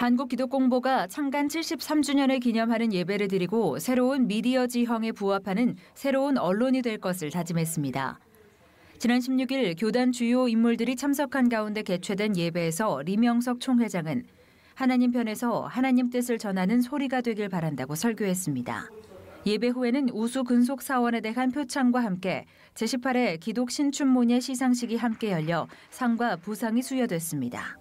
한국기독공보가 창간 73주년을 기념하는 예배를 드리고 새로운 미디어 지형에 부합하는 새로운 언론이 될 것을 다짐했습니다. 지난 16일 교단 주요 인물들이 참석한 가운데 개최된 예배에서 리명석 총회장은 하나님 편에서 하나님 뜻을 전하는 소리가 되길 바란다고 설교했습니다. 예배 후에는 우수 근속 사원에 대한 표창과 함께 제18회 기독 신춘문예 시상식이 함께 열려 상과 부상이 수여됐습니다.